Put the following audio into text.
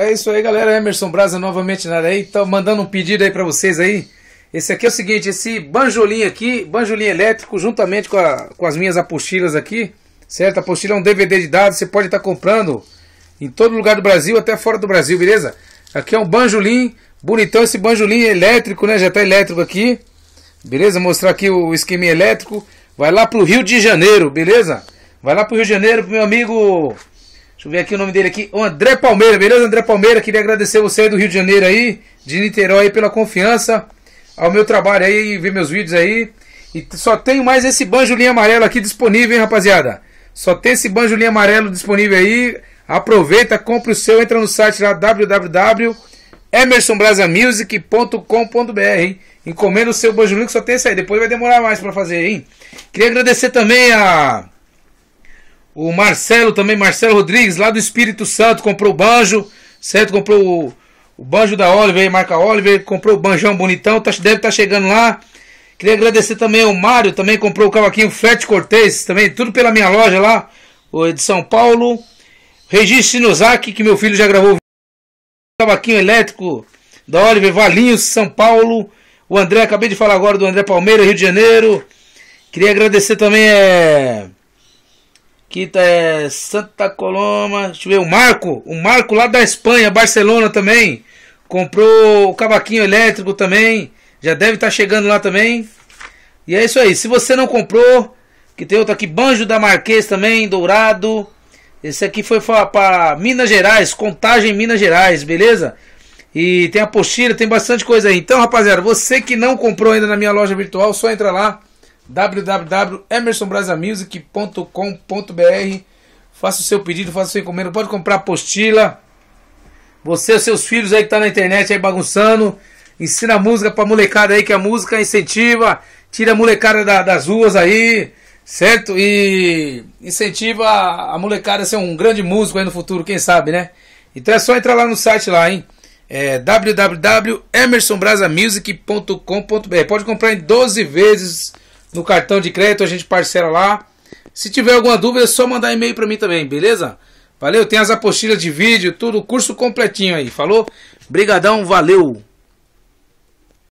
É isso aí, galera. Emerson Brasa novamente na área aí. Tá mandando um pedido aí para vocês aí. Esse aqui é o seguinte, esse banjolim aqui, banjolim elétrico, juntamente com, a, com as minhas apostilas aqui, certo? A apostila é um DVD de dados, você pode estar tá comprando em todo lugar do Brasil, até fora do Brasil, beleza? Aqui é um banjolim, bonitão esse banjolim elétrico, né? Já tá elétrico aqui, beleza? mostrar aqui o esquema elétrico. Vai lá pro Rio de Janeiro, beleza? Vai lá pro Rio de Janeiro pro meu amigo Deixa eu ver aqui o nome dele aqui. O André Palmeira, beleza? André Palmeira, queria agradecer você aí do Rio de Janeiro aí, de Niterói aí pela confiança, ao meu trabalho aí, ver meus vídeos aí. E só tenho mais esse linha amarelo aqui disponível, hein, rapaziada? Só tem esse linha amarelo disponível aí. Aproveita, compre o seu, entra no site lá www.emersonbrasamusic.com.br Encomenda o seu banjolinho que só tem esse aí, depois vai demorar mais para fazer, hein? Queria agradecer também a o Marcelo também, Marcelo Rodrigues, lá do Espírito Santo, comprou o banjo, certo? Comprou o, o banjo da Oliver, marca Oliver, comprou o banjão bonitão, tá, deve estar tá chegando lá. Queria agradecer também ao Mário, também comprou o cavaquinho Fete Cortez, também tudo pela minha loja lá, de São Paulo. Regis Sinozaki, que meu filho já gravou o cavaquinho elétrico da Oliver Valinhos, São Paulo. O André, acabei de falar agora do André Palmeira, Rio de Janeiro. Queria agradecer também é, que é Santa Coloma, deixa eu ver, o Marco, o Marco lá da Espanha, Barcelona também, comprou o cavaquinho elétrico também, já deve estar tá chegando lá também. E é isso aí, se você não comprou, que tem outro aqui, Banjo da Marquês também, Dourado. Esse aqui foi para Minas Gerais, Contagem Minas Gerais, beleza? E tem a apostila, tem bastante coisa aí. Então, rapaziada, você que não comprou ainda na minha loja virtual, só entra lá www.emersonbrasamusic.com.br Faça o seu pedido, faça o seu encomenda, pode comprar apostila. Você e seus filhos aí que tá na internet aí bagunçando, ensina música pra molecada aí que a música incentiva, tira a molecada da, das ruas aí, certo? E incentiva a molecada a ser um grande músico aí no futuro, quem sabe, né? Então é só entrar lá no site lá, hein? É www.emersonbrasamusic.com.br. Pode comprar em 12 vezes no cartão de crédito, a gente parcela lá. Se tiver alguma dúvida, é só mandar e-mail para mim também, beleza? Valeu, tem as apostilhas de vídeo, tudo, curso completinho aí, falou? Brigadão, valeu!